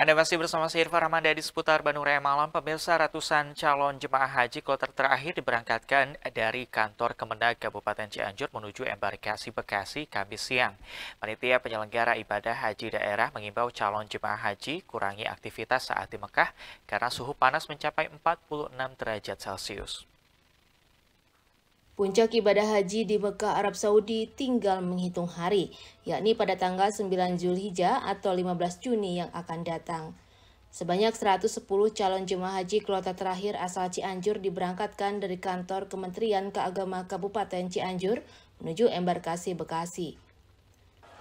Anda masih bersama saya Irfan Ramanda di seputar Bandung Raya Malam. Pemirsa ratusan calon jemaah haji kloter terakhir diberangkatkan dari kantor Kemendag Kabupaten Cianjur menuju embarkasi Bekasi Kamis siang. Panitia penyelenggara ibadah haji daerah mengimbau calon jemaah haji kurangi aktivitas saat di Mekah karena suhu panas mencapai 46 derajat Celcius. Puncak ibadah haji di Mekah Arab Saudi tinggal menghitung hari, yakni pada tanggal 9 Zulhijjah atau 15 Juni yang akan datang. Sebanyak 110 calon jemaah haji kloter terakhir asal Cianjur diberangkatkan dari kantor Kementerian Keagama Kabupaten Cianjur menuju embarkasi Bekasi.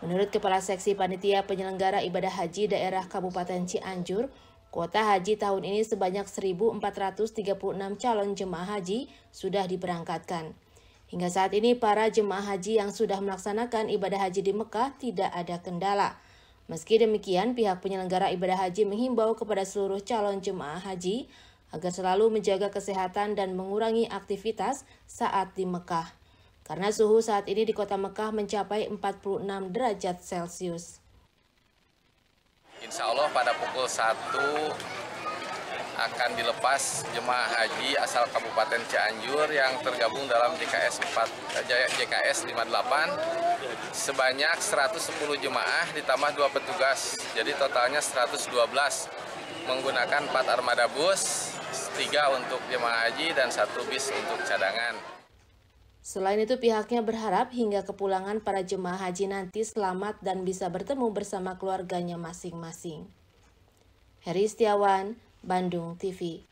Menurut Kepala Seksi Panitia Penyelenggara Ibadah Haji Daerah Kabupaten Cianjur, Kuota haji tahun ini sebanyak 1.436 calon jemaah haji sudah diberangkatkan. Hingga saat ini para jemaah haji yang sudah melaksanakan ibadah haji di Mekah tidak ada kendala. Meski demikian, pihak penyelenggara ibadah haji menghimbau kepada seluruh calon jemaah haji agar selalu menjaga kesehatan dan mengurangi aktivitas saat di Mekah. Karena suhu saat ini di kota Mekah mencapai 46 derajat Celcius. Insya Allah pada pukul 1 akan dilepas jemaah haji asal Kabupaten Cianjur yang tergabung dalam JKS 4 JKS 58 sebanyak 110 jemaah ditambah dua petugas. Jadi totalnya 112 menggunakan 4 armada bus, 3 untuk jemaah haji dan satu bis untuk cadangan. Selain itu pihaknya berharap hingga kepulangan para jemaah haji nanti selamat dan bisa bertemu bersama keluarganya masing-masing. Heri Setiawan, Bandung TV.